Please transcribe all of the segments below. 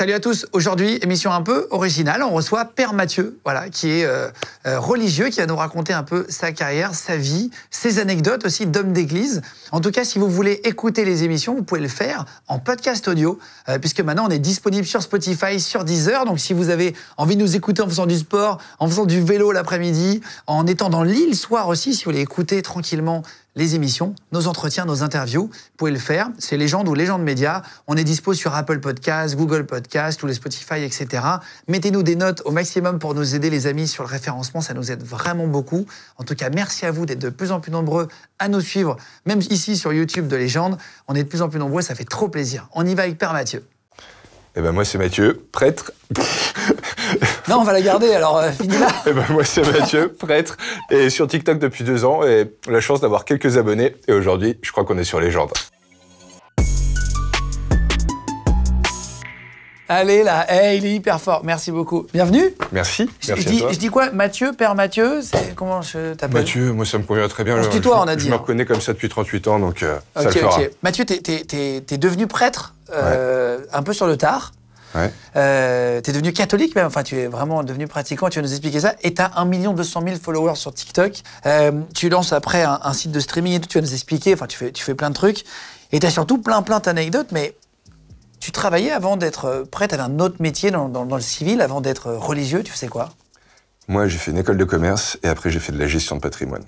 Salut à tous. Aujourd'hui, émission un peu originale. On reçoit Père Mathieu, voilà, qui est euh, euh, religieux, qui va nous raconter un peu sa carrière, sa vie, ses anecdotes aussi d'homme d'église. En tout cas, si vous voulez écouter les émissions, vous pouvez le faire en podcast audio, euh, puisque maintenant on est disponible sur Spotify, sur Deezer. Donc, si vous avez envie de nous écouter en faisant du sport, en faisant du vélo l'après-midi, en étant dans l'île soir aussi, si vous voulez écouter tranquillement les émissions, nos entretiens, nos interviews. Vous pouvez le faire. C'est Légende ou Légende Média. On est dispo sur Apple Podcasts, Google Podcasts, tous les Spotify, etc. Mettez-nous des notes au maximum pour nous aider, les amis, sur le référencement. Ça nous aide vraiment beaucoup. En tout cas, merci à vous d'être de plus en plus nombreux à nous suivre, même ici sur YouTube de Légende. On est de plus en plus nombreux. Ça fait trop plaisir. On y va avec Père Mathieu. Eh ben moi, c'est Mathieu, prêtre. Non, on va la garder, alors fini finis là. ben, moi, c'est Mathieu, prêtre, et sur TikTok depuis deux ans, et la chance d'avoir quelques abonnés. Et aujourd'hui, je crois qu'on est sur les jambes. Allez là, il est hyper fort. Merci beaucoup. Bienvenue. Merci. Je, dis, quoi Mathieu, père Mathieu Comment je t'appelle Mathieu, moi ça me convient très bien. On je, on a dit. Je me hein. reconnais comme ça depuis 38 ans, donc euh, ça le Mathieu, t'es devenu prêtre euh, un peu sur le tard. Ouais. Euh, tu es devenu catholique, mais enfin tu es vraiment devenu pratiquant, tu vas nous expliquer ça. Et tu as 1 200 000 followers sur TikTok. Euh, tu lances après un, site de streaming et tout, tu vas nous expliquer, enfin tu fais, tu fais plein de trucs. Et tu as surtout plein plein d'anecdotes, mais tu travaillais avant d'être euh, prêt à un autre métier dans, dans le civil, avant d'être religieux, tu sais quoi moi, j'ai fait une école de commerce et après, j'ai fait de la gestion de patrimoine.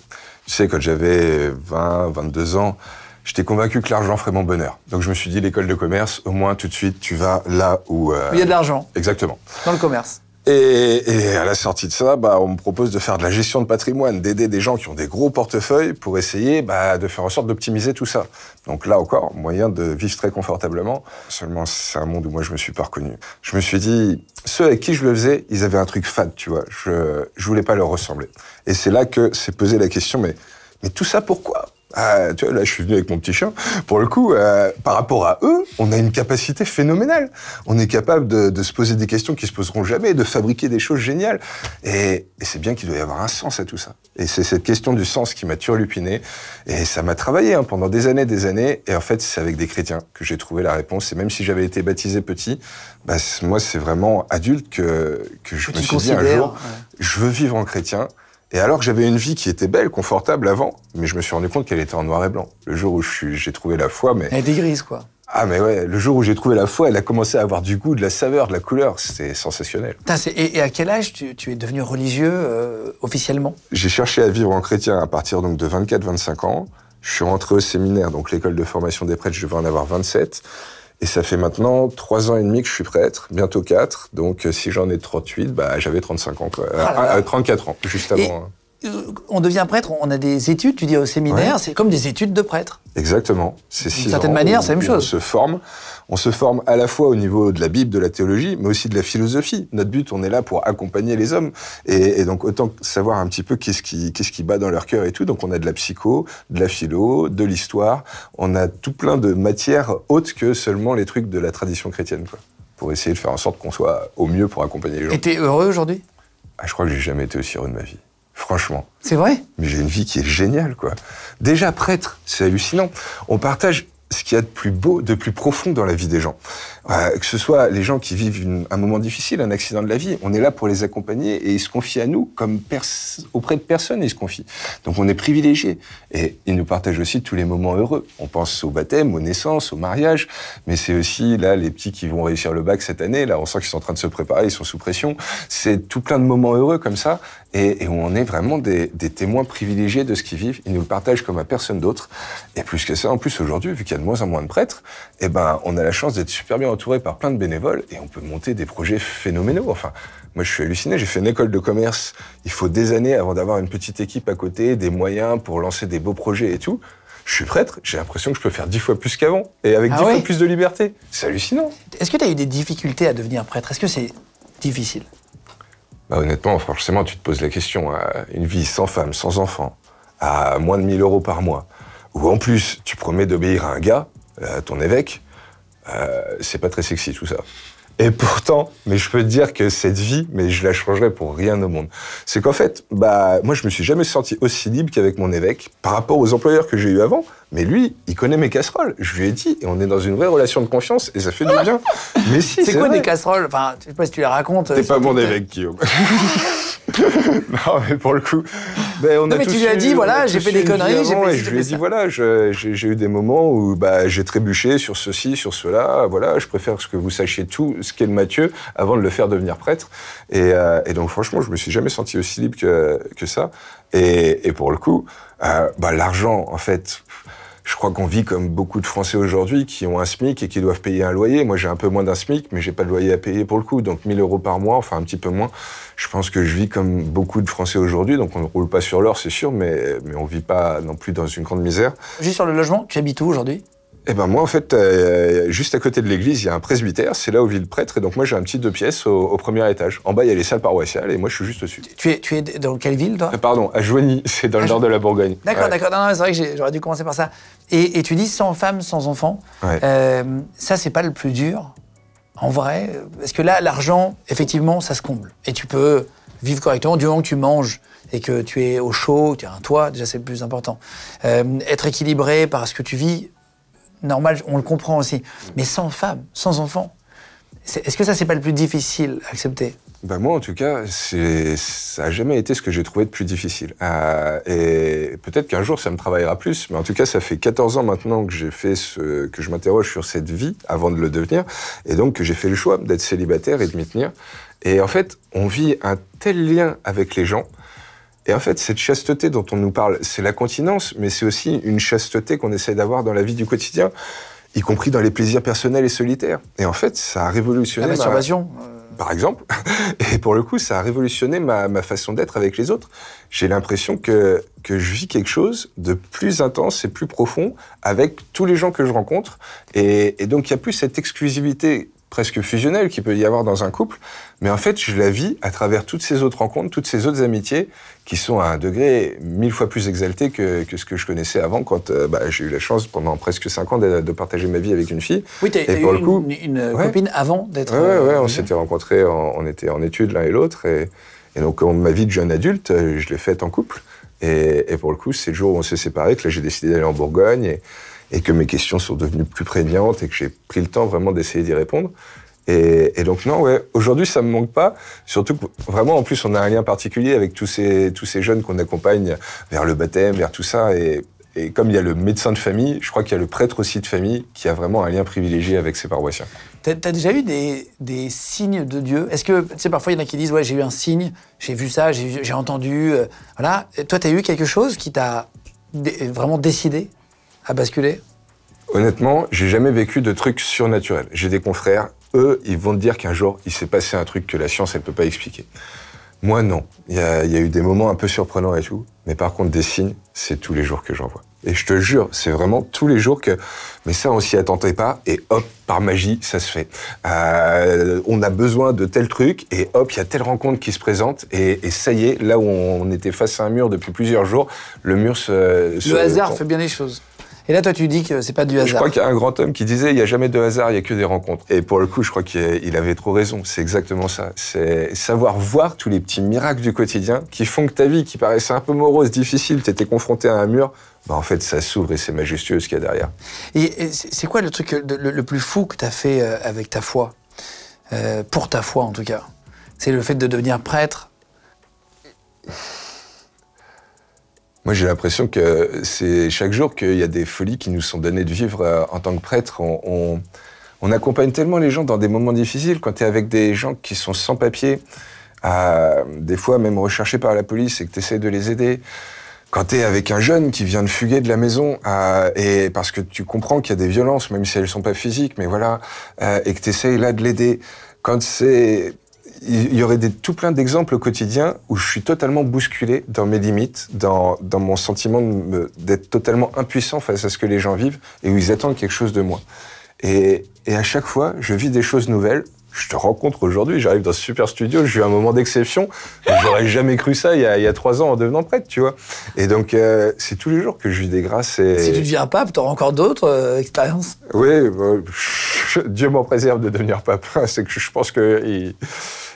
Tu sais, quand j'avais 20, 22 ans, j'étais convaincu que l'argent ferait mon bonheur. Donc je me suis dit, l'école de commerce, au moins tout de suite, tu vas là où... Euh... Il y a de l'argent. Exactement. Dans le commerce. Et, et, à la sortie de ça, bah, on me propose de faire de la gestion de patrimoine, d'aider des gens qui ont des gros portefeuilles pour essayer bah, de faire en sorte d'optimiser tout ça. Donc là encore, moyen de vivre très confortablement. Seulement, c'est un monde où moi je me suis pas reconnu. Je me suis dit, ceux avec qui je le faisais, ils avaient un truc fade, tu vois. Je, je voulais pas leur ressembler. Et c'est là que s'est posée la question, mais mais tout ça pourquoi euh, tu vois, là, je suis venu avec mon petit chien. Pour le coup, euh, par rapport à eux, on a une capacité phénoménale. On est capable de, se poser des questions qui se poseront jamais, de fabriquer des choses géniales. Et, c'est bien qu'il doit y avoir un sens à tout ça. Et c'est cette question du sens qui m'a turlupiné. Et ça m'a travaillé hein, pendant des années, des années. Et en fait, c'est avec des chrétiens que j'ai trouvé la réponse. Et même si j'avais été baptisé petit, bah, moi, c'est vraiment adulte que, je me suis dit un jour, je veux vivre en chrétien. Et alors que j'avais une vie qui était belle, confortable avant, mais je me suis rendu compte qu'elle était en noir et blanc. Le jour où j'ai trouvé la foi, mais... Elle dégrise grise, quoi. Ah mais ouais, le jour où j'ai trouvé la foi, elle a commencé à avoir du goût, de la saveur, de la couleur, c'était sensationnel. et, à quel âge tu, tu es devenu religieux euh, officiellement J'ai cherché à vivre en chrétien à partir donc de 24-25 ans. Je suis rentré au séminaire, donc l'école de formation des prêtres, je devais en avoir 27. Et ça fait maintenant trois ans et demi que je suis prêtre, bientôt quatre. Donc, euh, si j'en ai 38, bah, j'avais 35 ans, 34 ah, euh, ans, juste avant. Hein. Euh, on devient prêtre, on a des études, tu dis au séminaire, c'est comme des études de prêtre. Exactement. C'est D'une certaine manière, c'est la même chose. On se forme. On se forme à la fois au niveau de la Bible, de la théologie, mais aussi de la philosophie. Notre but, on est là pour accompagner les hommes. Et, donc, autant savoir un petit peu qu'est-ce qui, bat dans leur cœur et tout. Donc, on a de la psycho, de la philo, de l'histoire. On a tout plein de matières autres que seulement les trucs de la tradition chrétienne, quoi. Pour essayer de faire en sorte qu'on soit au mieux pour accompagner les gens. Et t'es heureux aujourd'hui ah, Je crois que j'ai jamais été aussi heureux de ma vie. Franchement. C'est vrai Mais j'ai une vie qui est géniale, quoi. Déjà prêtre, c'est hallucinant. On partage ce qu'il y a de plus beau, de plus profond dans la vie des gens. Euh, que ce soit les gens qui vivent un moment difficile, un accident de la vie, on est là pour les accompagner et ils se confient à nous comme auprès de personne ils se confient. Donc on est privilégiés et ils nous partagent aussi tous les moments heureux. On pense au baptême, aux naissances, au mariage, mais c'est aussi là les petits qui vont réussir le bac cette année. Là, on sent qu'ils sont en train de se préparer, ils sont sous pression. C'est tout plein de moments heureux comme ça et, et où on est vraiment des, témoins privilégiés de ce qu'ils vivent. Ils nous le partagent comme à personne d'autre. Et plus que ça, en plus aujourd'hui, vu qu'il y a de moins en moins de prêtres, eh ben, on a la chance d'être super bien entouré par plein de bénévoles et on peut monter des projets phénoménaux. Enfin, moi, je suis halluciné. J'ai fait une école de commerce. Il faut des années avant d'avoir une petite équipe à côté, des moyens pour lancer des beaux projets et tout je suis prêtre, j'ai l'impression que je peux faire dix fois plus qu'avant, et avec ah dix fois plus de liberté. C'est hallucinant. Est-ce que tu as eu des difficultés à devenir prêtre Est-ce que c'est difficile bah, honnêtement, forcément, tu te poses la question. Hein. Une vie sans femme, sans enfant, à moins de 1000 euros par mois, où en plus tu promets d'obéir à un gars, à euh, ton évêque, euh, c'est pas très sexy tout ça. Et pourtant, mais je peux te dire que cette vie, mais je la changerais pour rien au monde. C'est qu'en fait, bah, moi, je me suis jamais senti aussi libre qu'avec mon évêque par rapport aux employeurs que j'ai eu avant. Mais lui, il connaît mes casseroles. Je lui ai dit, et on est dans une vraie relation de confiance, et ça fait du bien. Mais si. C'est quoi des casseroles Enfin, je sais pas si tu les racontes. T'es euh, pas mon évêque, Guillaume. non, mais pour le coup, ben, non, mais tu lui as dit, voilà, j'ai fait des conneries. j'ai fait je lui ai dit, voilà, j'ai eu des moments où bah, j'ai trébuché sur ceci, sur cela. Voilà, je préfère que vous sachiez tout ce qu'est le Mathieu avant de le faire devenir prêtre. Euh, et, donc, franchement, je me suis jamais senti aussi libre que, que ça. Et, et pour le coup, euh, bah, l'argent, en fait je crois qu'on vit comme beaucoup de Français aujourd'hui qui ont un SMIC et qui doivent payer un loyer. Moi, j'ai un peu moins d'un SMIC, mais j'ai pas de loyer à payer pour le coup. Donc 1000 euros par mois, enfin un petit peu moins. Je pense que je vis comme beaucoup de Français aujourd'hui. Donc on ne roule pas sur l'or, c'est sûr, mais, mais on vit pas non plus dans une grande misère. Juste sur le logement, tu habites où aujourd'hui eh ben moi, en fait, euh, juste à côté de l'église, il y a un presbytère, c'est là où vit le prêtre, et donc moi j'ai un petit deux pièces au, premier étage. En bas, il y a les salles paroissiales, et moi je suis juste au-dessus. Tu es, dans quelle ville, toi euh, Pardon, à Joigny, c'est dans le ah, nord de la Bourgogne. D'accord, d'accord, non, non c'est vrai que j'aurais dû commencer par ça. Et, tu dis sans femme, sans enfants, euh, ça c'est pas le plus dur, en vrai, parce que là, l'argent, effectivement, ça se comble. Et tu peux vivre correctement du moment que tu manges et que tu es au chaud, tu as un toit, déjà c'est le plus important. être équilibré par ce que tu vis, normal, on le comprend aussi. Mais sans femme, sans enfant, est-ce que ça, c'est pas le plus difficile à accepter ben moi, en tout cas, ça n'a jamais été ce que j'ai trouvé de plus difficile. Euh, et peut-être qu'un jour, ça me travaillera plus, mais en tout cas, ça fait 14 ans maintenant que j'ai fait ce, que je m'interroge sur cette vie avant de le devenir, et donc que j'ai fait le choix d'être célibataire et de m'y tenir. Et en fait, on vit un tel lien avec les gens et en fait, cette chasteté dont on nous parle, c'est la continence, mais c'est aussi une chasteté qu'on essaie d'avoir dans la vie du quotidien, y compris dans les plaisirs personnels et solitaires. Et en fait, ça a révolutionné... La masturbation euh. Par exemple. et pour le coup, ça a révolutionné ma, façon d'être avec les autres. J'ai l'impression que, que je vis quelque chose de plus intense et plus profond avec tous les gens que je rencontre. Et, et donc, il n'y a plus cette exclusivité presque fusionnelle qu'il peut y avoir dans un couple, mais en fait, je la vis à travers toutes ces autres rencontres, toutes ces autres amitiés qui sont à un degré mille fois plus exalté que, ce que je connaissais avant quand euh, bah, j'ai eu la chance pendant presque cinq ans de, partager ma vie avec une fille. Oui, tu as eu une, copine avant d'être... Ouais, on euh, s'était rencontrés, on était en études l'un et l'autre, et, et, donc ma vie de jeune adulte, euh, je l'ai faite en couple, et, pour le coup, c'est le jour où on s'est séparés que là j'ai décidé d'aller en Bourgogne, et, et que mes questions sont devenues plus prégnantes et que j'ai pris le temps vraiment d'essayer d'y répondre. Et, donc non, ouais, aujourd'hui ça me manque pas. Surtout que vraiment en plus on a un lien particulier avec tous ces tous ces jeunes qu'on accompagne vers le baptême, vers tout ça. Et, comme il y a le médecin de famille, je crois qu'il y a le prêtre aussi de famille qui a vraiment un lien privilégié avec ses paroissiens. T'as as déjà eu des, signes de Dieu Est-ce que, tu parfois il y en a qui disent, ouais, j'ai eu un signe, j'ai vu ça, j'ai entendu, toi euh, voilà. Et t'as eu quelque chose qui t'a vraiment décidé à basculer Honnêtement, j'ai jamais vécu de trucs surnaturels. J'ai des confrères, eux, ils vont te dire qu'un jour, il s'est passé un truc que la science, elle ne peut pas expliquer. Moi, non. Il y, a eu des moments un peu surprenants et tout. Mais par contre, des signes, c'est tous les jours que j'en vois. Et je te jure, c'est vraiment tous les jours que. Mais ça, on s'y attendait pas. Et hop, par magie, ça se fait. Euh, on a besoin de tel truc. Et hop, il y a telle rencontre qui se présente. Et, ça y est, là où on était face à un mur depuis plusieurs jours, le mur se. le hasard fait bien les choses. Et là, toi, tu dis que c'est pas du hasard. Je crois qu'il y a un grand homme qui disait il n'y a jamais de hasard, il n'y a que des rencontres. Et pour le coup, je crois qu'il avait trop raison. C'est exactement ça. C'est savoir voir tous les petits miracles du quotidien qui font que ta vie, qui paraissait un peu morose, difficile, t'étais confronté à un mur, bah, en fait, ça s'ouvre et c'est majestueux ce qu'il y a derrière. Et, c'est quoi le truc le, plus fou que tu as fait euh, avec ta foi euh, Pour ta foi, en tout cas C'est le fait de devenir prêtre moi, j'ai l'impression que c'est chaque jour qu'il y a des folies qui nous sont données de vivre euh, en tant que prêtre. On, accompagne tellement les gens dans des moments difficiles. Quand tu es avec des gens qui sont sans papier, euh, des fois même recherchés par la police et que tu essaies de les aider, quand tu es avec un jeune qui vient de fuguer de la maison euh, et parce que tu comprends qu'il y a des violences, même si elles sont pas physiques, mais voilà, et que tu essaies là de l'aider. Quand c'est il y aurait des, tout plein d'exemples au quotidien où je suis totalement bousculé dans mes limites, dans, dans mon sentiment d'être totalement impuissant face à ce que les gens vivent et où ils attendent quelque chose de moi. Et, et à chaque fois, je vis des choses nouvelles. Je te rencontre aujourd'hui, j'arrive dans ce super studio, je eu un moment d'exception. J'aurais jamais cru ça il y, a, il y, a, trois ans en devenant prêtre, tu vois. Et donc, euh, c'est tous les jours que je vis des grâces. Et... Si tu deviens pape, tu auras encore d'autres euh, expériences Oui, Dieu m'en préserve de devenir pape. c'est que je pense que... Il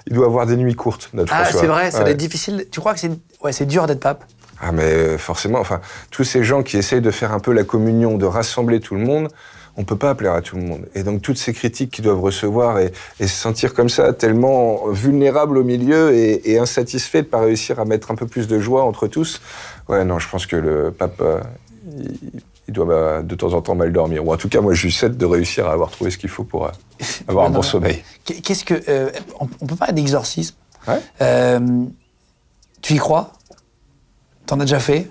il doit avoir des nuits courtes, notre ah, c'est vrai, ça doit être difficile. Tu crois que c'est ouais, c'est dur d'être pape Ah, mais euh, forcément, enfin, tous ces gens qui essayent de faire un peu la communion, de rassembler tout le monde, on peut pas plaire à tout le monde. Et donc toutes ces critiques qu'ils doivent recevoir et, se sentir comme ça, tellement vulnérables au milieu et, et insatisfaits de pas réussir à mettre un peu plus de joie entre tous. Ouais, non, je pense que le pape, euh, il doit euh, de temps en temps mal dormir. Ou en tout cas, moi, je lui de réussir à avoir trouvé ce qu'il faut pour euh, avoir un bon sommeil. Qu'est-ce que euh, on, ne peut parler d'exorcisme Tu y crois T'en as déjà fait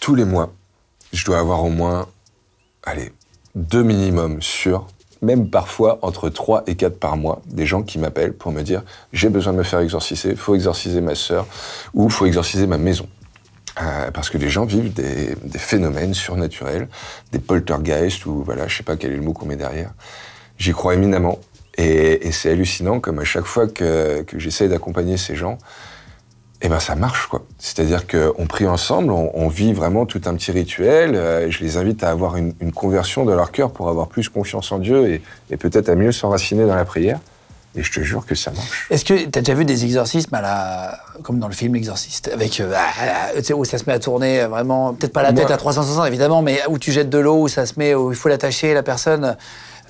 Tous les mois, je dois avoir au moins, allez, deux minimum sur, même parfois entre trois et quatre par mois, des gens qui m'appellent pour me dire j'ai besoin de me faire exorciser, faut exorciser ma sœur ou faut exorciser ma maison. Euh, parce que les gens vivent des, phénomènes surnaturels, des poltergeists ou voilà, je sais pas quel est le mot qu'on met derrière. J'y crois éminemment et, c'est hallucinant comme à chaque fois que, que j'essaie d'accompagner ces gens, eh ben ça marche quoi. C'est-à-dire qu'on prie ensemble, on, vit vraiment tout un petit rituel. Euh, je les invite à avoir une, conversion de leur cœur pour avoir plus confiance en Dieu et peut-être à mieux s'enraciner dans la prière. Et je te jure que ça marche. Est-ce que tu as déjà vu des exorcismes à la... comme dans le film L'exorciste, avec euh, bah, euh, où ça se met à tourner euh, vraiment, peut-être pas la tête à 360 évidemment, mais où tu jettes de l'eau, où ça se met, où il faut l'attacher, la personne.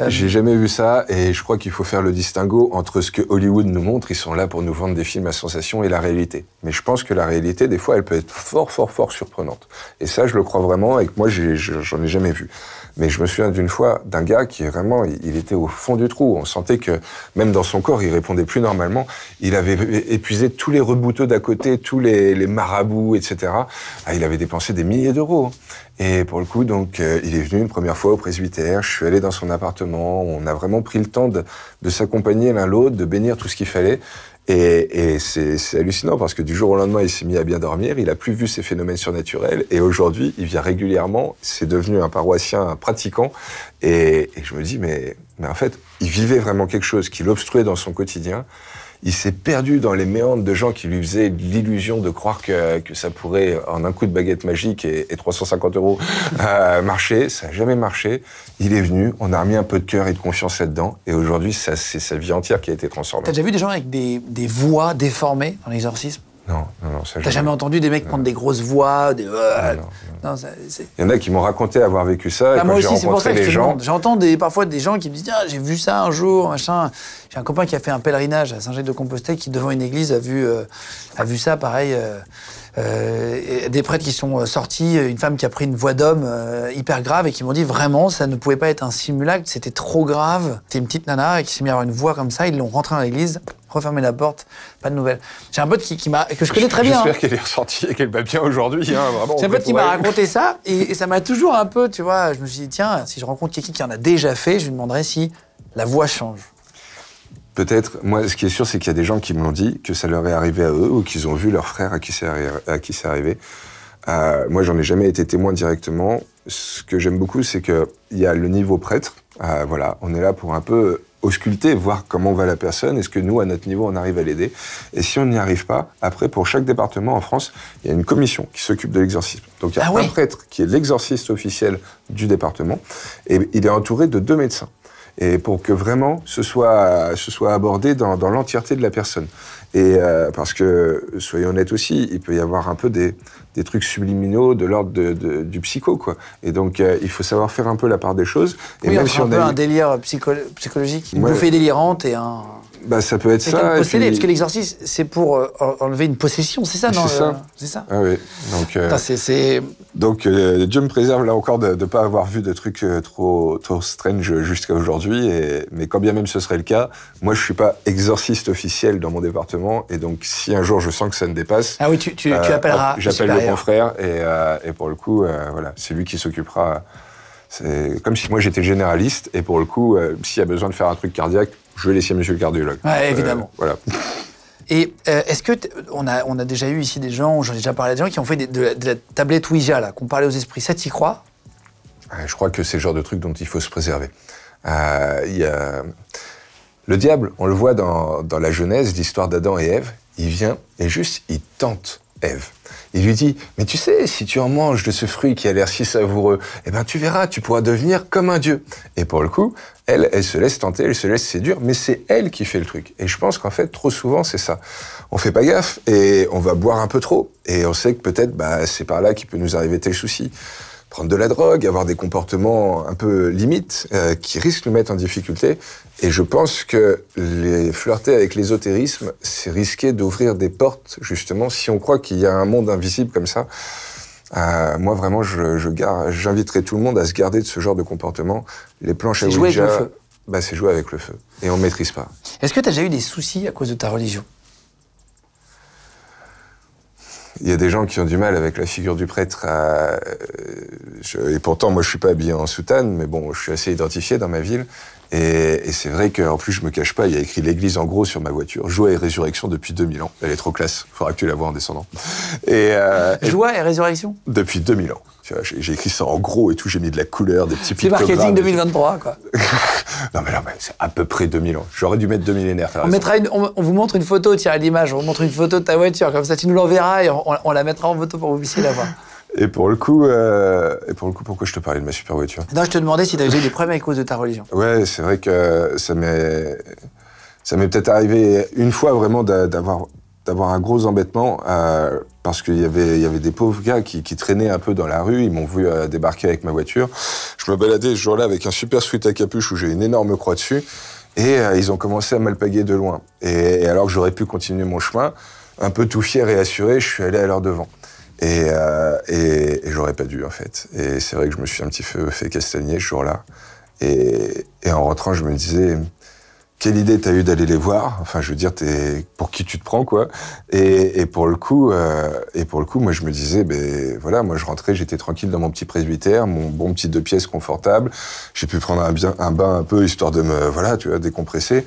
J'ai jamais vu ça et je crois qu'il faut faire le distinguo entre ce que Hollywood nous montre, ils sont là pour nous vendre des films à sensation et la réalité. Mais je pense que la réalité, des fois, elle peut être fort, fort, fort surprenante. Et ça, je le crois vraiment et que moi, j'en ai jamais vu. Mais je me souviens d'une fois d'un gars qui vraiment, il était au fond du trou. On sentait que même dans son corps, il répondait plus normalement. Il avait épuisé tous les rebouteux d'à côté, tous les, marabouts, etc. Ah, il avait dépensé des milliers d'euros. Et pour le coup, donc, euh, il est venu une première fois au presbytère. Je suis allé dans son appartement. On a vraiment pris le temps de s'accompagner l'un l'autre, de bénir tout ce qu'il fallait. Et, c'est hallucinant parce que du jour au lendemain, il s'est mis à bien dormir, il a plus vu ces phénomènes surnaturels, et aujourd'hui, il vient régulièrement, c'est devenu un paroissien, pratiquant, et, je me dis, mais, mais en fait, il vivait vraiment quelque chose qui l'obstruait dans son quotidien, il s'est perdu dans les méandres de gens qui lui faisaient l'illusion de croire que, ça pourrait, en un coup de baguette magique et, 350 euros, euh, marcher. Ça n'a jamais marché. Il est venu, on a remis un peu de cœur et de confiance là-dedans, et aujourd'hui, c'est sa vie entière qui a été transformée. T'as déjà vu des gens avec des, des voix déformées dans exorcisme non, non, non. T'as jamais... jamais entendu des mecs prendre des grosses voix des... Euh, non, Il y en a qui m'ont raconté avoir vécu ça. et bah, moi aussi, c'est pour ça que J'entends parfois des gens qui me disent ah, j'ai vu ça un jour, machin. J'ai un copain qui a fait un pèlerinage à Saint-Jacques-de-Compostelle qui, devant une église, a vu, euh, a vu ça, pareil. Euh, des prêtres qui sont sortis, une femme qui a pris une voix d'homme hyper grave et qui m'ont dit vraiment, ça ne pouvait pas être un simulacre, c'était trop grave. C'était une petite nana et qui s'est mise à avoir une voix comme ça, ils l'ont rentrée dans l'église, refermer la porte, pas de nouvelles. J'ai un pote qui, qui m'a, que je connais très bien. J'espère hein. qu'elle est ressortie et qu'elle va bien aujourd'hui. Hein, J'ai un pote qui m'a raconté ça et, ça m'a toujours un peu, tu vois, je me suis dit, tiens, si je rencontre quelqu'un qui en a déjà fait, je lui demanderai si la voix change. Peut-être, moi, ce qui est sûr, c'est qu'il y a des gens qui me l'ont dit, que ça leur est arrivé à eux ou qu'ils ont vu leur frère à qui c'est arrivé. Euh, moi, j'en ai jamais été témoin directement. Ce que j'aime beaucoup, c'est qu'il y a le niveau prêtre. Euh, voilà, on est là pour un peu ausculter, voir comment va la personne, est-ce que nous, à notre niveau, on arrive à l'aider. Et si on n'y arrive pas, après, pour chaque département en France, il y a une commission qui s'occupe de l'exorcisme. Donc il y a ah un prêtre qui est l'exorciste officiel du département, et il est entouré de deux médecins et pour que vraiment ce soit, ce soit abordé dans l'entièreté de la personne. Et euh, parce que, soyons honnêtes aussi, il peut y avoir un peu des, trucs subliminaux de l'ordre du psycho, quoi. Et donc, euh, il faut savoir faire un peu la part des choses. Et oui, même si un peu un délire psychologique, une bouffée délirante et un bah, ça peut être ça. Posséder, puis... parce que l'exorcisme, c'est pour euh, enlever une possession, c'est ça, non C'est ça. Euh, c'est ça. Ah oui. Donc, euh, donc Dieu me préserve là encore de ne pas avoir vu de trucs trop, trop strange jusqu'à aujourd'hui. Mais quand bien même ce serait le cas, moi je suis pas exorciste officiel dans mon département. Et donc si un jour je sens que ça ne dépasse. Ah oui, tu, tu, appelleras. J'appelle le confrère et, et, pour le coup, voilà, c'est lui qui s'occupera. C'est comme si moi j'étais généraliste et pour le coup, s'il y a besoin de faire un truc cardiaque, je vais laisser monsieur le cardiologue. Ouais, euh, évidemment. voilà. Et euh, est-ce que on a, on a déjà eu ici des gens, j'en ai déjà parlé à des gens qui ont fait des, de, la, tablette Ouija là, qu'on parlait aux esprits, ça y crois ah, Je crois que c'est le genre de truc dont il faut se préserver. Euh, le diable, on le voit dans, dans la Genèse, l'histoire d'Adam et Ève, il vient et juste il tente Ève. Il lui dit « mais tu sais, si tu en manges de ce fruit qui a l'air si savoureux, eh ben tu verras, tu pourras devenir comme un dieu. Et pour le coup, elle, elle se laisse tenter, elle se laisse séduire, mais c'est elle qui fait le truc. Et je pense qu'en fait, trop souvent, c'est ça. On fait pas gaffe et on va boire un peu trop. Et on sait que peut-être, bah, c'est par là qu'il peut nous arriver tel souci prendre de la drogue, avoir des comportements un peu limites euh, qui risquent de mettre en difficulté. Et je pense que les flirter avec l'ésotérisme, c'est risquer d'ouvrir des portes, justement, si on croit qu'il y a un monde invisible comme ça. Euh, moi, vraiment, je, je j'inviterai tout le monde à se garder de ce genre de comportement. Les planches à Ouija, bah, c'est jouer avec le feu. Et on ne maîtrise pas. Est-ce que tu as déjà eu des soucis à cause de ta religion il y a des gens qui ont du mal avec la figure du prêtre. Euh, et pourtant, moi, je suis pas habillé en soutane, mais bon, je suis assez identifié dans ma ville. Et, c'est vrai qu'en plus, je me cache pas, il y a écrit l'Église en gros sur ma voiture. Joie et résurrection depuis 2000 ans. Elle est trop classe. il Faudra que tu la vois en descendant. Et, euh, Joie et résurrection Depuis 2000 ans. J'ai écrit ça en gros et tout, j'ai mis de la couleur, des petits pictogrammes. C'est marketing 2023, quoi. non, mais non, mais c'est à peu près 2000 ans. J'aurais dû mettre 2000 millénaires. On, mettra on, vous montre une photo, tiens, l'image, on vous montre une photo de ta voiture, comme ça tu nous l'enverras et on, on, la mettra en photo pour que vous puissiez la voir. Et pour le coup, euh, et pour le coup, pourquoi je te parlais de ma super voiture Non, je te demandais si tu avais eu des problèmes à cause de ta religion. Ouais, c'est vrai que ça m'est, ça m'est peut-être arrivé une fois vraiment d'avoir d'avoir un gros embêtement euh, parce qu'il y avait, y avait des pauvres gars qui, traînaient un peu dans la rue, ils m'ont vu euh, débarquer avec ma voiture. Je me baladais ce jour-là avec un super sweat à capuche où j'ai une énorme croix dessus et ils ont commencé à m'alpaguer de loin. Et, et alors que j'aurais pu continuer mon chemin, un peu tout fier et assuré, je suis allé à leur devant. Euh, et, j'aurais pas dû, en fait. Et c'est vrai que je me suis un petit peu fait castagner ce jour-là. Et, et, en rentrant, je me disais, quelle idée t'as eu d'aller les voir Enfin, je veux dire, pour qui tu te prends, quoi et, pour le coup, euh, et pour le coup, moi, je me disais, ben voilà, moi, je rentrais, j'étais tranquille dans mon petit presbytère, mon bon petit deux pièces confortable. J'ai pu prendre un, un bain un peu, histoire de me, voilà, tu vois, décompresser.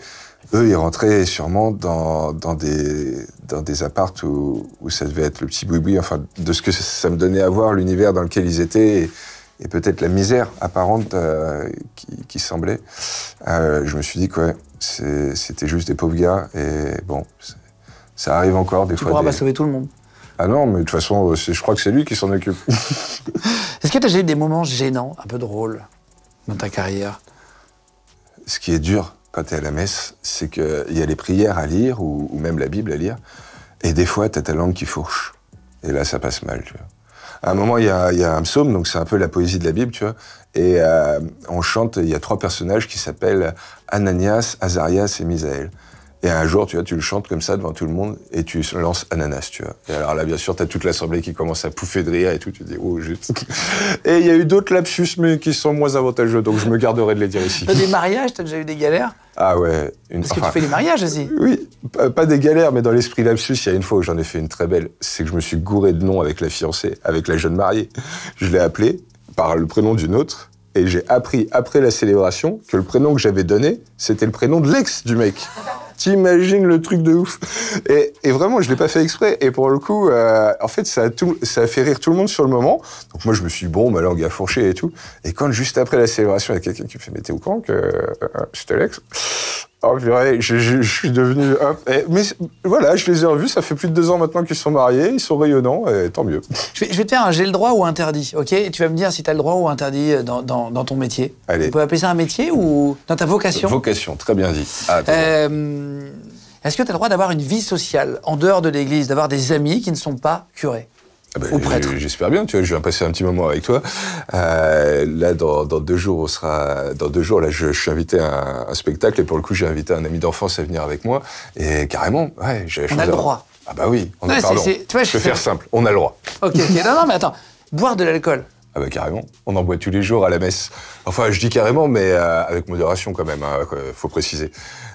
Eux, ils rentraient sûrement dans, des, dans des appartes où, ça devait être le petit boui-boui, enfin, de ce que ça me donnait à voir, l'univers dans lequel ils étaient. Et, peut-être la misère apparente euh, qui, semblait. Euh, je me suis dit que c'était juste des pauvres gars. Et bon, ça arrive encore des fois. Tu pourras pas sauver tout le monde. Ah non, mais de toute façon, euh, je crois que c'est lui qui s'en occupe. Est-ce que tu as eu des moments gênants, un peu drôles, dans ta carrière Ce qui est dur, tu es à la messe, c'est qu'il y a les prières à lire, ou, même la Bible à lire, et des fois, tu as ta langue qui fourche. Et là, ça passe mal, À un moment, il y a, un psaume, donc c'est un peu la poésie de la Bible, tu vois, et euh, on chante, il y a trois personnages qui s'appellent Ananias, Azarias et Misaël. Et un jour, tu vois, tu le chantes comme ça devant tout le monde et tu lances Ananas, tu vois. Et alors là, bien sûr, t'as toute l'assemblée qui commence à pouffer de rire et tout. Tu dis, oh, juste. et il y a eu d'autres lapsus, mais qui sont moins avantageux, donc je me garderai de les dire ici. T'as des mariages, t'as déjà eu des galères Ah ouais. Une... Parce que tu fais des mariages aussi. Oui, pas des galères, mais dans l'esprit lapsus, il y a une fois où j'en ai fait une très belle. C'est que je me suis gouré de nom avec la fiancée, avec la jeune mariée. Je l'ai appelée par le prénom d'une autre et j'ai appris après la célébration que le prénom que j'avais donné, c'était le prénom de l'ex du mec. T'imagines le truc de ouf. Et, et vraiment, je l'ai pas fait exprès. Et pour le coup, euh, en fait, ça a, ça fait rire tout le monde sur le moment. Donc moi, je me suis dit, bon, ma bah, langue a fourché et tout. Et quand juste après la célébration, il y a quelqu'un qui me fait, mais t'es au courant que euh, euh c'était Alex Oh purée, je, suis devenu. Eh, mais voilà, je les ai revus, ça fait plus de deux ans maintenant qu'ils sont mariés, ils sont rayonnants, et tant mieux. Je vais, te faire un j'ai le droit ou interdit, ok tu vas me dire si tu as le droit ou interdit dans, dans, ton métier. Allez. On peut appeler ça un métier ou dans ta vocation Vocation, très bien dit. Ah, euh, est-ce que tu as le droit d'avoir une vie sociale en dehors de l'église, d'avoir des amis qui ne sont pas curés ah bah, j'espère bien, tu vois, je viens passer un petit moment avec toi. Euh, là, dans, deux jours, on sera. Dans deux jours, là, je, suis invité à un, spectacle et pour le coup, j'ai invité un ami d'enfance à venir avec moi. Et carrément, ouais, j'ai. On a le droit. Ah bah oui, on je vais faire simple, on a le droit. Ok, ok. Non, non, mais attends, boire de l'alcool. Ah bah carrément, on en boit tous les jours à la messe. Enfin, je dis carrément, mais euh, avec modération quand même, il hein, faut préciser.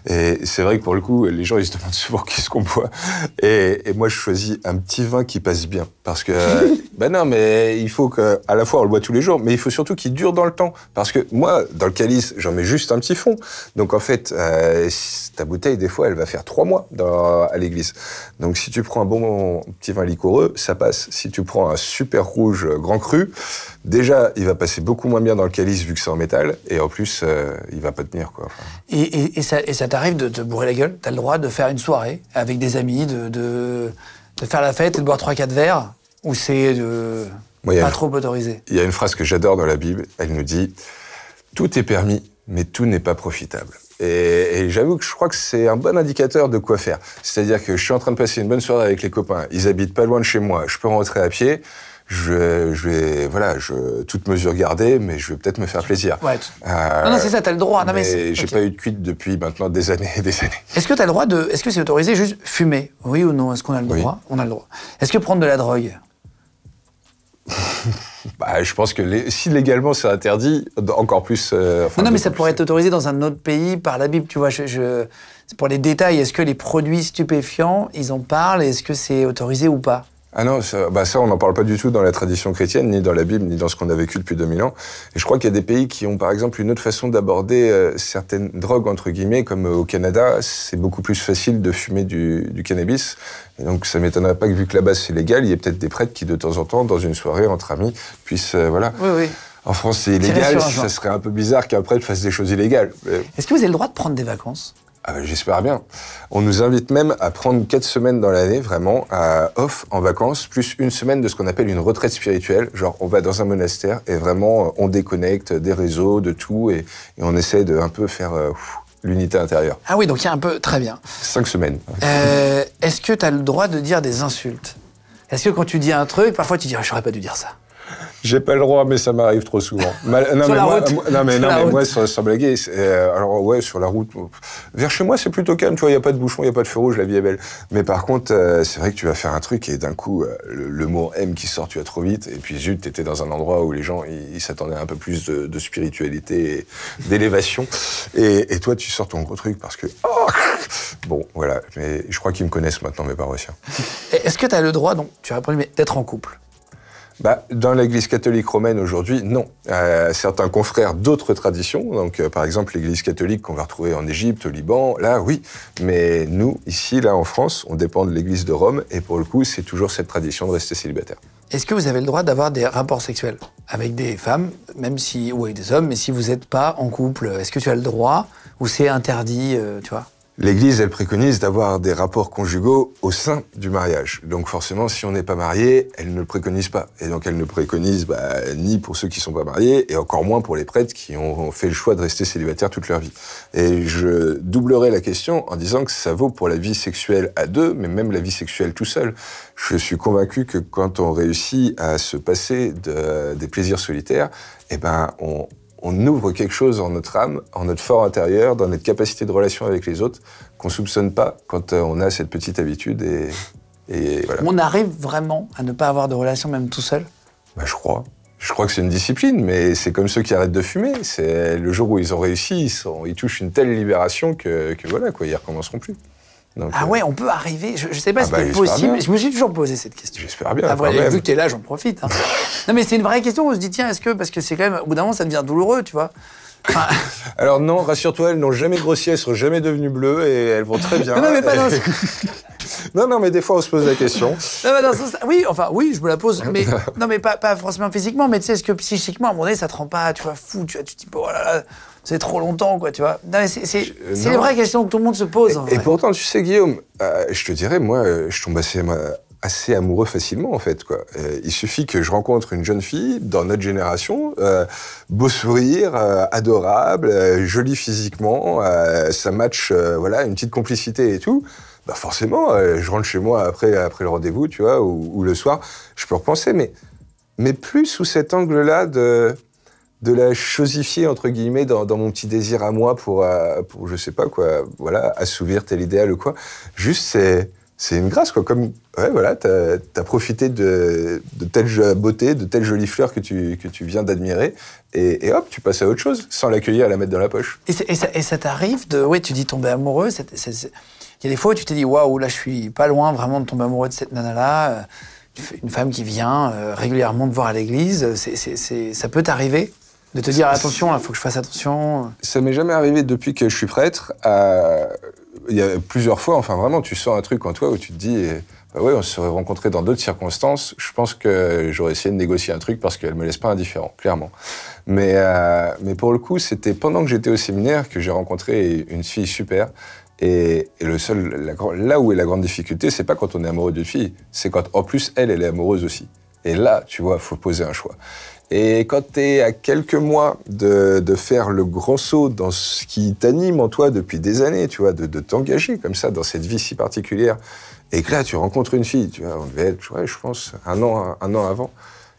Et c'est vrai que pour le coup, les gens, ils se demandent souvent qu'est-ce qu'on boit. Et, et, moi, je choisis un petit vin qui passe bien. Parce que, ben non, mais il faut que, à la fois, on le boit tous les jours, mais il faut surtout qu'il dure dans le temps. Parce que moi, dans le calice, j'en mets juste un petit fond. Donc, en fait, euh, ta bouteille, des fois, elle va faire trois mois dans, à l'église. Donc, si tu prends un bon petit vin liquoreux, ça passe. Si tu prends un super rouge grand cru, déjà, il va passer beaucoup moins bien dans le calice vu que c'est en métal, et en plus, euh, il va pas tenir. Quoi. Et, ça, t'arrive de te bourrer la gueule T'as le droit de faire une soirée avec des amis, de, faire la fête et de boire trois, 4 verres Ou c'est de pas trop autorisé Il y a une phrase que j'adore dans la Bible, elle nous dit « Tout est permis, mais tout n'est pas profitable ». Et, et j'avoue que je crois que c'est un bon indicateur de quoi faire. C'est-à-dire que je suis en train de passer une bonne soirée avec les copains, ils habitent pas loin de chez moi, je peux rentrer à pied, je, vais, voilà, je, toute mesure gardée, mais je vais peut-être me faire plaisir. Ouais, euh, non, non, c'est ça, t'as le droit. mais, j'ai pas eu de cuite depuis maintenant des années et des années. Est-ce que t'as le droit de, est-ce que c'est autorisé juste fumer, oui ou non Est-ce qu'on a le droit On a le droit. Est-ce que prendre de la drogue bah, je pense que si légalement c'est interdit, encore plus. Euh, non, non mais ça pourrait être autorisé dans un autre pays par la Bible, tu vois. Je, je... pour les détails. Est-ce que les produits stupéfiants, ils en parlent Est-ce que c'est autorisé ou pas ah non, ça, bah ça on n'en parle pas du tout dans la tradition chrétienne, ni dans la Bible, ni dans ce qu'on a vécu depuis 2000 ans. Et je crois qu'il y a des pays qui ont par exemple une autre façon d'aborder euh, certaines drogues, entre guillemets, comme euh, au Canada, c'est beaucoup plus facile de fumer du, cannabis. Et donc ça m'étonnerait pas que vu que la base c'est légal, il y ait peut-être des prêtres qui de temps en temps, dans une soirée entre amis, puissent... Euh, voilà. Oui, oui. En France c'est illégal, ça serait un peu bizarre qu'un prêtre fasse des choses illégales. Est-ce que vous avez le droit de prendre des vacances ah bah, j'espère bien. On nous invite même à prendre quatre semaines dans l'année, vraiment, à off, en vacances, plus une semaine de ce qu'on appelle une retraite spirituelle. Genre, on va dans un monastère et vraiment, on déconnecte des réseaux, de tout, et, on essaie de un peu faire euh, l'unité intérieure. Ah oui, donc il y a un peu... Très bien. Cinq semaines. Euh, est-ce que tu as le droit de dire des insultes Est-ce que quand tu dis un truc, parfois tu dis ah, j'aurais pas dû dire ça » J'ai pas le droit, mais ça m'arrive trop souvent. non, mais moi, non, mais, moi, sans, blaguer, euh, alors ouais, sur la route, euh, vers chez moi, c'est plutôt calme, tu vois, il n'y a pas de bouchon, il n'y a pas de feu rouge, la vie est belle. Mais par contre, euh, c'est vrai que tu vas faire un truc et d'un coup, le, mot M qui sort, tu vas trop vite, et puis zut, t'étais dans un endroit où les gens, ils s'attendaient un peu plus de, de spiritualité, d'élévation, et, toi, tu sors ton gros truc parce que, oh, Bon, voilà, mais je crois qu'ils me connaissent maintenant, mes paroissiens. Est-ce que tu as le droit, donc, tu as répondu, mais d'être en couple bah, dans l'Église catholique romaine aujourd'hui, non. Euh, certains confrères d'autres traditions, donc euh, par exemple l'Église catholique qu'on va retrouver en Égypte, au Liban, là oui. Mais nous, ici, là en France, on dépend de l'Église de Rome et pour le coup, c'est toujours cette tradition de rester célibataire. Est-ce que vous avez le droit d'avoir des rapports sexuels avec des femmes, même si ou avec des hommes, mais si vous n'êtes pas en couple Est-ce que tu as le droit ou c'est interdit, euh, tu vois L'Église, elle préconise d'avoir des rapports conjugaux au sein du mariage. Donc forcément, si on n'est pas marié, elle ne le préconise pas. Et donc elle ne préconise bah, ni pour ceux qui ne sont pas mariés, et encore moins pour les prêtres qui ont fait le choix de rester célibataires toute leur vie. Et je doublerai la question en disant que ça vaut pour la vie sexuelle à deux, mais même la vie sexuelle tout seul. Je suis convaincu que quand on réussit à se passer de, des plaisirs solitaires, eh ben, on, on ouvre quelque chose en notre âme, en notre fort intérieur, dans notre capacité de relation avec les autres, qu'on ne soupçonne pas quand euh, on a cette petite habitude. Et, voilà. On arrive vraiment à ne pas avoir de relation même tout seul bah, Je crois. Je crois que c'est une discipline, mais c'est comme ceux qui arrêtent de fumer. C'est le jour où ils ont réussi, ils, ils touchent une telle libération que, voilà, quoi, ils recommenceront plus ah euh, ouais, on peut arriver. Je sais pas ah si bah, c'est possible. Je me suis toujours posé cette question. J'espère bien. Ah, vu que tu là, j'en profite. Hein. non, mais c'est une vraie question. On se dit, tiens, est-ce que. Parce que c'est quand même. Au bout d'un moment, ça devient douloureux, tu vois. Alors non, rassure-toi, elles n'ont jamais grossi, elles ne sont jamais devenues bleues et elles vont très bien. non, mais pas non, non, mais des fois on se pose la question. non, mais dans Oui, enfin, oui, je me la pose, mais non, mais pas, forcément physiquement, mais tu sais, est-ce que psychiquement, à un moment donné, ça te rend pas, tu vois, fou, tu, vois, tu te dis, oh là, c'est trop longtemps, quoi, tu vois. c'est les euh, vraie question que tout le monde se pose. Et, pourtant, tu sais, Guillaume, euh, je te dirais, moi, euh, je tombe assez, assez amoureux facilement, en fait, quoi. il suffit que je rencontre une jeune fille dans notre génération, beau sourire, adorable, jolie physiquement, ça match, voilà, une petite complicité et tout. Bah forcément, je rentre chez moi après, après le rendez-vous, tu vois, ou, ou le soir, je peux repenser, mais, mais plus sous cet angle-là de de la chosifier entre guillemets dans, mon petit désir à moi euh, pour, je sais pas quoi, voilà, assouvir tel idéal ou quoi. Juste c'est c'est une grâce quoi. Comme ouais voilà, t'as as profité de, de telle beauté, de telle jolie fleur que tu viens d'admirer et, hop, tu passes à autre chose sans l'accueillir à la mettre dans la poche. Et, ça, t'arrive de Oui, tu dis tomber amoureux. Il y a des fois où tu t'es dit waouh là je suis pas loin vraiment de tomber amoureux de cette nana là. Euh, une femme qui vient euh, régulièrement te voir à l'église, ça peut t'arriver de te dire, attention, il faut que je fasse attention. Ça m'est jamais arrivé depuis que je suis prêtre. Euh, il y a plusieurs fois, enfin vraiment, tu sens un truc en toi où tu te dis, euh, bah Oui, on se serait rencontrés dans d'autres circonstances. Je pense que j'aurais essayé de négocier un truc parce qu'elle me laisse pas indifférent, clairement. Mais, euh, pour le coup, c'était pendant que j'étais au séminaire que j'ai rencontré une fille super et, le seul, là où est la grande difficulté, c'est pas quand on est amoureux d'une fille, c'est quand en plus elle, elle est amoureuse aussi. Et là, tu vois, faut poser un choix. Et quand tu es à quelques mois de, faire le grand saut dans ce qui t'anime en toi depuis des années, tu vois, de, t'engager comme ça dans cette vie si particulière, et que là tu rencontres une fille, tu vois, on devait être, je pense, un an, un an avant,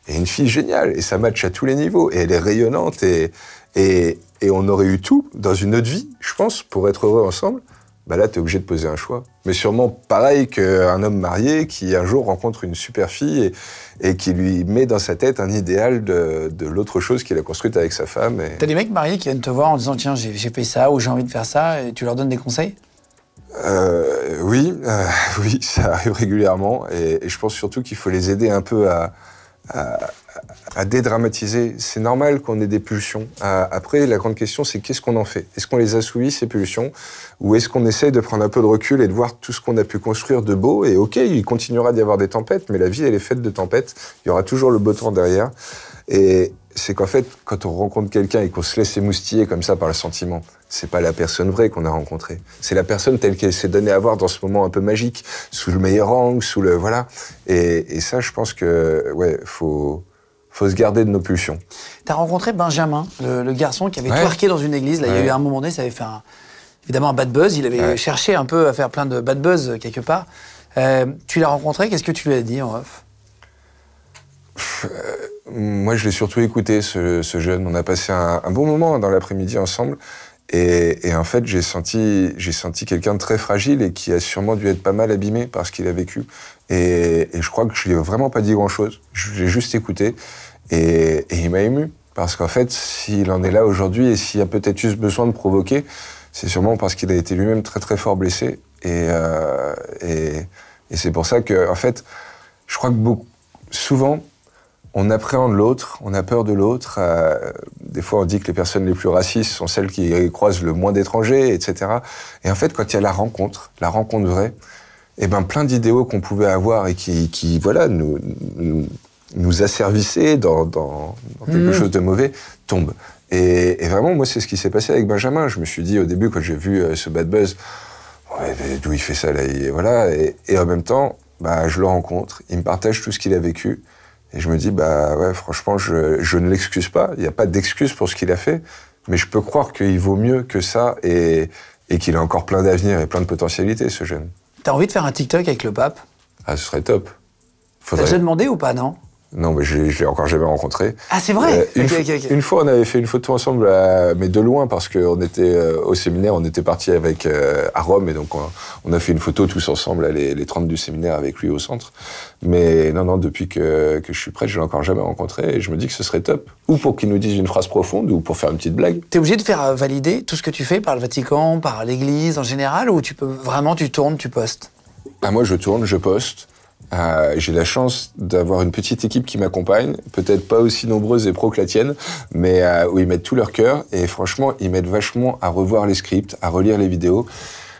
et une fille géniale, et ça match à tous les niveaux, et elle est rayonnante, et, et, et on aurait eu tout dans une autre vie, je pense, pour être heureux ensemble. Bah là, tu es obligé de poser un choix. Mais sûrement pareil qu'un homme marié qui un jour rencontre une super fille et, qui lui met dans sa tête un idéal de, l'autre chose qu'il a construite avec sa femme. T'as des mecs mariés qui viennent te voir en disant tiens, j'ai fait ça ou j'ai envie de faire ça et tu leur donnes des conseils euh, oui, euh, oui, ça arrive régulièrement et je pense surtout qu'il faut les aider un peu à, à, dédramatiser. C'est normal qu'on ait des pulsions. Après, la grande question, c'est qu'est-ce qu'on en fait Est-ce qu'on les assouvit, ces pulsions Ou est-ce qu'on essaye de prendre un peu de recul et de voir tout ce qu'on a pu construire de beau Et OK, il continuera d'y avoir des tempêtes, mais la vie, elle est faite de tempêtes. Il y aura toujours le beau temps derrière. Et c'est qu'en fait, quand on rencontre quelqu'un et qu'on se laisse émoustiller comme ça par le sentiment, c'est pas la personne vraie qu'on a rencontrée. C'est la personne telle qu'elle s'est donnée à voir dans ce moment un peu magique, sous le meilleur angle, sous le voilà. Et, ça, je pense que ouais, faut faut se garder de nos pulsions. T'as rencontré Benjamin, le, garçon qui avait ouais. dans une église. Là, il y a eu un moment donné, ça avait fait évidemment un bad buzz. Il avait cherché un peu à faire plein de bad buzz euh, quelque part. Euh, tu l'as rencontré. Qu'est-ce que tu lui as dit en off euh, Moi, je l'ai surtout écouté ce, jeune. On a passé un, un bon moment dans l'après-midi ensemble. Et, en fait, j'ai senti, j'ai senti quelqu'un de très fragile et qui a sûrement dû être pas mal abîmé par ce qu'il a vécu. Et, je crois que je lui ai vraiment pas dit grand-chose. Je l'ai juste écouté et, il m'a ému. Parce qu'en fait, s'il en est là aujourd'hui et s'il a peut-être eu besoin de provoquer, c'est sûrement parce qu'il a été lui-même très très fort blessé. Et, euh, et, et c'est pour ça que, en fait, je crois que beaucoup, souvent, on appréhende l'autre, on a peur de l'autre. Euh, des fois, on dit que les personnes les plus racistes sont celles qui croisent le moins d'étrangers, etc. Et en fait, quand il y a la rencontre, la rencontre vraie, eh ben, plein d'idéaux qu'on pouvait avoir et qui, voilà, nous, nous, asservissaient dans, quelque mmh. chose de mauvais, tombent. Et, vraiment, moi, c'est ce qui s'est passé avec Benjamin. Je me suis dit au début, quand j'ai vu euh, ce bad buzz, d'où il fait ça là, et voilà. Et, en même temps, bah, je le rencontre, il me partage tout ce qu'il a vécu. Et je me dis, bah ouais, franchement, je, ne l'excuse pas. Il n'y a pas d'excuse pour ce qu'il a fait. Mais je peux croire qu'il vaut mieux que ça et, et qu'il a encore plein d'avenir et plein de potentialités, ce jeune. T'as envie de faire un TikTok avec le pape Ah, ce serait top. Faudrait... T'as déjà demandé ou pas, non non, mais je, l'ai encore jamais rencontré. Ah, c'est vrai euh, une, fois, on avait fait une photo ensemble, mais de loin, parce qu'on était euh, au séminaire, on était parti avec euh, à Rome, et donc on, a fait une photo tous ensemble, les, 30 du séminaire, avec lui au centre. Mais non, non, depuis que, je suis prêt, je l'ai encore jamais rencontré, et je me dis que ce serait top. Ou pour qu'il nous dise une phrase profonde, ou pour faire une petite blague. Tu es obligé de faire valider tout ce que tu fais par le Vatican, par l'Église en général, ou tu peux vraiment, tu tournes, tu postes ah, Moi, je tourne, je poste. Euh, j'ai la chance d'avoir une petite équipe qui m'accompagne, peut-être pas aussi nombreuse et pro que la tienne, mais euh, où ils mettent tout leur cœur et franchement, ils m'aident vachement à revoir les scripts, à relire les vidéos.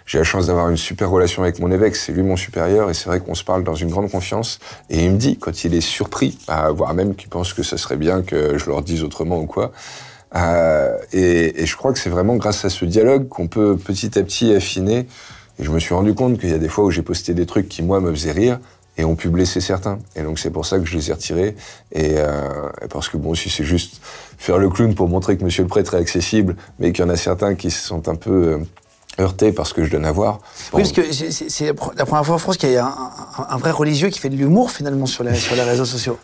J'ai la chance d'avoir une super relation avec mon évêque, c'est lui mon supérieur, et c'est vrai qu'on se parle dans une grande confiance. Et il me dit, quand il est surpris, voire même qu'il pense que ça serait bien que je leur dise autrement ou quoi, euh, et, je crois que c'est vraiment grâce à ce dialogue qu'on peut petit à petit affiner. Et je me suis rendu compte qu'il y a des fois où j'ai posté des trucs qui, moi, me faisaient rire, et ont pu blesser certains. Et donc c'est pour ça que je les ai retirés. Et, euh, parce que bon, si c'est juste faire le clown pour montrer que Monsieur le prêtre est accessible, mais qu'il y en a certains qui se sont un peu euh, heurtés heurtés parce que je donne à voir. Oui, parce que c'est la première fois en France qu'il y a un, vrai religieux qui fait de l'humour finalement sur les, sur les réseaux sociaux.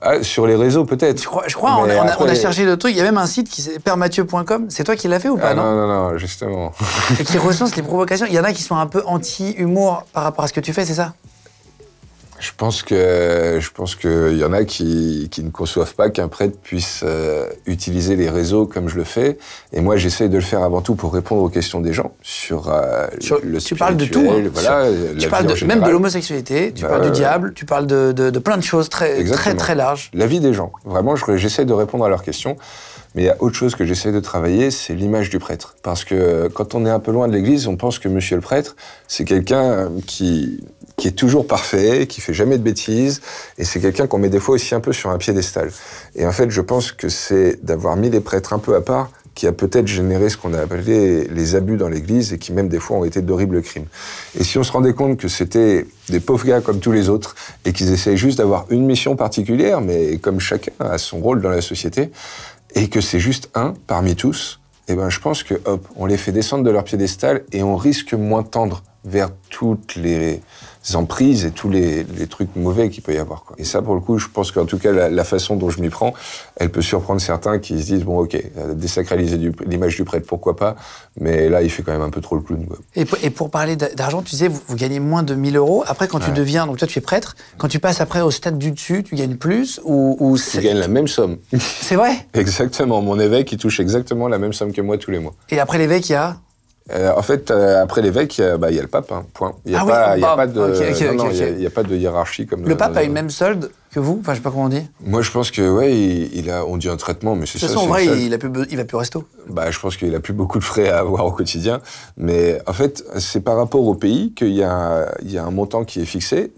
Ah, sur les réseaux, peut-être. Je crois, on, a, cherché le truc. Il y a même un site qui permathieu.com. C'est toi qui l'as fait ou pas ah, non, non, non, justement. Et qui recense les provocations. Il y en a qui sont un peu anti-humour par rapport à ce que tu fais, c'est ça je pense que je pense qu'il y en a qui, qui ne conçoivent pas qu'un prêtre puisse euh, utiliser les réseaux comme je le fais. Et moi, j'essaie de le faire avant tout pour répondre aux questions des gens sur, euh, le Tu parles de tout. Hein. Voilà, tu parles même de l'homosexualité, tu bah, parles du diable, tu parles de, de, plein de choses très, très, très larges. La vie des gens. Vraiment, j'essaie de répondre à leurs questions. Mais il y a autre chose que j'essaie de travailler, c'est l'image du prêtre. Parce que quand on est un peu loin de l'église, on pense que monsieur le prêtre, c'est quelqu'un qui, qui est toujours parfait, qui fait jamais de bêtises, et c'est quelqu'un qu'on met des fois aussi un peu sur un piédestal. Et en fait, je pense que c'est d'avoir mis les prêtres un peu à part qui a peut-être généré ce qu'on a appelé les abus dans l'Église et qui même des fois ont été d'horribles crimes. Et si on se rendait compte que c'était des pauvres gars comme tous les autres et qu'ils essayaient juste d'avoir une mission particulière, mais comme chacun a son rôle dans la société, et que c'est juste un parmi tous, eh ben, je pense que hop, on les fait descendre de leur piédestal et on risque moins tendre vers toutes les emprises et tous les, trucs mauvais qu'il peut y avoir. Et ça, pour le coup, je pense qu'en tout cas, la, façon dont je m'y prends, elle peut surprendre certains qui se disent, bon, ok, euh, désacraliser l'image du prêtre, pourquoi pas, mais là, il fait quand même un peu trop le clown. Et, pour, parler d'argent, tu disais, vous, gagnez moins de 1000 euros. Après, quand tu deviens, donc toi, tu es prêtre, quand tu passes après au stade du dessus, tu gagnes plus ou, ou Tu gagnes la même somme. C'est vrai Exactement. Mon évêque, il touche exactement la même somme que moi tous les mois. Et après l'évêque, il y a euh, en fait, euh, après l'évêque, euh, bah, il y a le pape, hein, point. Il n'y a, pas, de hiérarchie comme le. pape a une même solde que vous Enfin, je sais pas comment on dit. Moi, je pense que, ouais, il, a, on dit un traitement, mais c'est ça. De toute façon, en vrai, il, a plus, il va plus resto. Bah, je pense qu'il a plus beaucoup de frais à avoir au quotidien. Mais en fait, c'est par rapport au pays qu'il y, a un montant qui est fixé,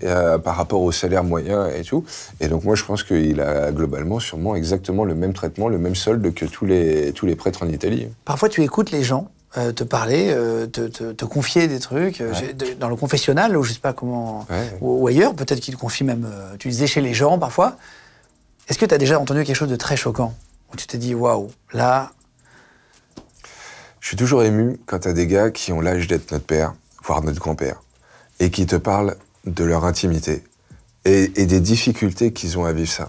par rapport au salaire moyen et tout. Et donc, moi, je pense qu'il a globalement sûrement exactement le même traitement, le même solde que tous les, tous les prêtres en Italie. Parfois, tu écoutes les gens euh, te parler, euh, te, te, confier des trucs. Euh, dans le confessionnal, ou je sais pas comment, Ou, ailleurs, peut-être qu'il te confie même, tu disais, chez les gens parfois. Est-ce que tu as déjà entendu quelque chose de très choquant Où tu t'es dit, waouh, là. Je suis toujours ému quand tu as des gars qui ont l'âge d'être notre père, voire notre grand-père, et qui te parlent de leur intimité et, des difficultés qu'ils ont à vivre ça.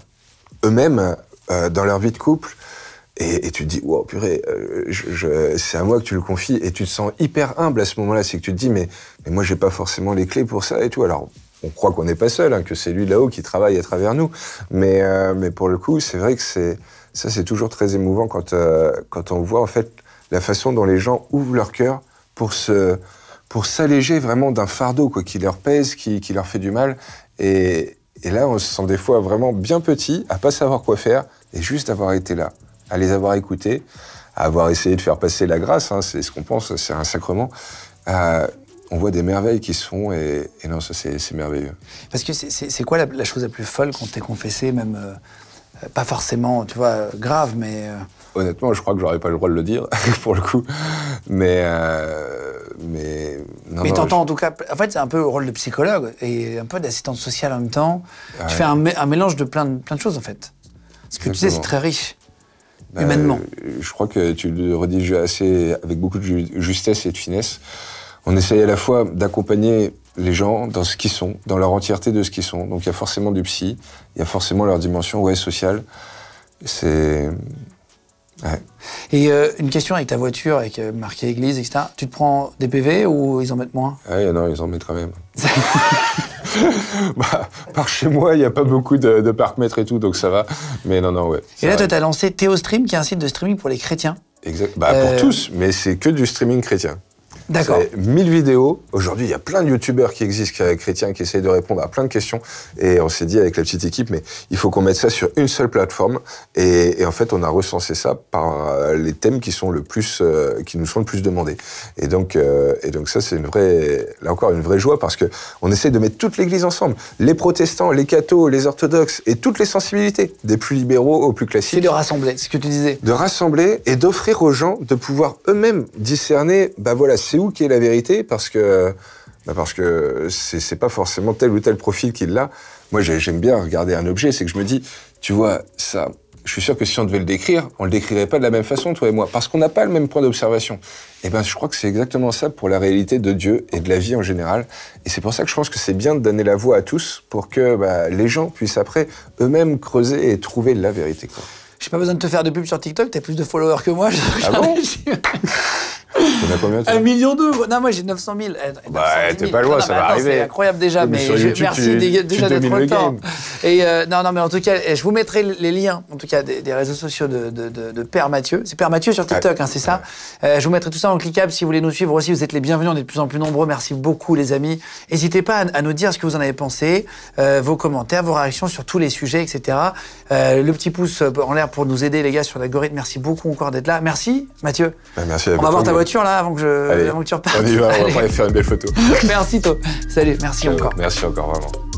Eux-mêmes, dans leur vie de couple, et, tu te dis, wow, purée, euh, c'est à moi que tu le confies. Et tu te sens hyper humble à ce moment-là. C'est que tu te dis, mais, moi moi, j'ai pas forcément les clés pour ça et tout. Alors, on croit qu'on n'est pas seul, hein, que c'est lui là-haut qui travaille à travers nous. Euh, mais, pour le coup, c'est vrai que c'est, ça, c'est toujours très émouvant quand, euh, on voit, en fait, la façon dont les gens ouvrent leur cœur pour pour s'alléger vraiment d'un fardeau, quoi, qui leur pèse, qui, leur fait du mal. Et, et là, on se sent des fois vraiment bien petit, à pas savoir quoi faire, et juste d'avoir été là à les avoir écoutés, à avoir essayé de faire passer la grâce, hein, c'est ce qu'on pense, c'est un sacrement. Euh, on voit des merveilles qui se font et, non, ça c'est merveilleux. Parce que c'est quoi la, chose la plus folle quand t'es confessé, même euh, euh, pas forcément, tu vois, grave, mais. Honnêtement, je crois que j'aurais pas le droit de le dire pour le coup, mais mais. mais t'entends en tout cas. En fait, c'est un peu le rôle de psychologue et un peu d'assistante sociale en même temps. Tu fais un, mélange de plein, de plein de choses en fait. Ce que tu sais, c'est très riche. Bah, humainement euh, Je crois que tu le redis assez avec beaucoup de justesse et de finesse. On essaye à la fois d'accompagner les gens dans ce qu'ils sont, dans leur entièreté de ce qu'ils sont. Donc il y a forcément du psy, il y a forcément leur dimension ouais, sociale. C'est et euh, une question avec ta voiture, avec euh, marqué église, etc. Tu te prends des PV ou ils en mettent moins Ah non, ils en mettent quand même. Bah, par chez moi, il n'y a pas beaucoup de, de parcs et tout, donc ça va. Mais non, non, ouais. Et là, toi, tu as lancé Théostream, qui est un site de streaming pour les chrétiens. Exact. Bah, Pour euh, tous, mais c'est que du streaming chrétien. D'accord. 1000 vidéos. Aujourd'hui, il y a plein de youtubeurs qui existent, chrétiens, qui essayent de répondre à plein de questions. Et on s'est dit avec la petite équipe, mais il faut qu'on mette ça sur une seule plateforme. Et, en fait, on a recensé ça par euh, les thèmes qui sont le plus, euh, qui nous sont le plus demandés. Et donc, euh, et donc ça, c'est une vraie, là encore, une vraie joie parce que on essaie de mettre toute l'Église ensemble, les protestants, les cathos, les orthodoxes et toutes les sensibilités, des plus libéraux aux plus classiques. C'est de rassembler, ce que tu disais. De rassembler et d'offrir aux gens de pouvoir eux-mêmes discerner, bah voilà, c'est qui est la vérité parce que bah, parce que c'est pas forcément tel ou tel profil qui l'a. Moi, j'aime bien regarder un objet, c'est que je me dis, tu vois, ça, je suis sûr que si on devait le décrire, on le décrirait pas de la même façon, toi et moi, parce qu'on n'a pas le même point d'observation. Et eh ben, je crois que c'est exactement ça pour la réalité de Dieu et de la vie en général. Et c'est pour ça que je pense que c'est bien de donner la voix à tous pour que bah, les gens puissent après eux-mêmes creuser et trouver la vérité. J'ai pas besoin de te faire de pub sur TikTok, t'as plus de followers que moi. Ah un million deux Non, moi j'ai 900 000. Eh, bah, t'es pas loin, ça va arriver. C'est incroyable déjà, mais, merci déjà, d'être le temps. Et euh, non, non, mais en tout cas, eh, je vous mettrai les liens, en tout cas, des, réseaux sociaux de, de, de, Père Mathieu. C'est Père Mathieu sur TikTok, hein, c'est ça eh, Je vous mettrai tout ça en cliquable. Si vous voulez nous suivre aussi, vous êtes les bienvenus. On est de plus en plus nombreux. Merci beaucoup, les amis. N'hésitez pas à, nous dire ce que vous en avez pensé, euh, vos commentaires, vos réactions sur tous les sujets, etc. Euh, le petit pouce en l'air pour nous aider, les gars, sur l'algorithme. Merci beaucoup encore d'être là. Merci, Mathieu. Bah, merci à vous voiture là avant que, je, Allez, avant que tu repartes. On y va, on va aller faire une belle photo. merci, toi. Salut, merci euh, encore. Merci encore, vraiment.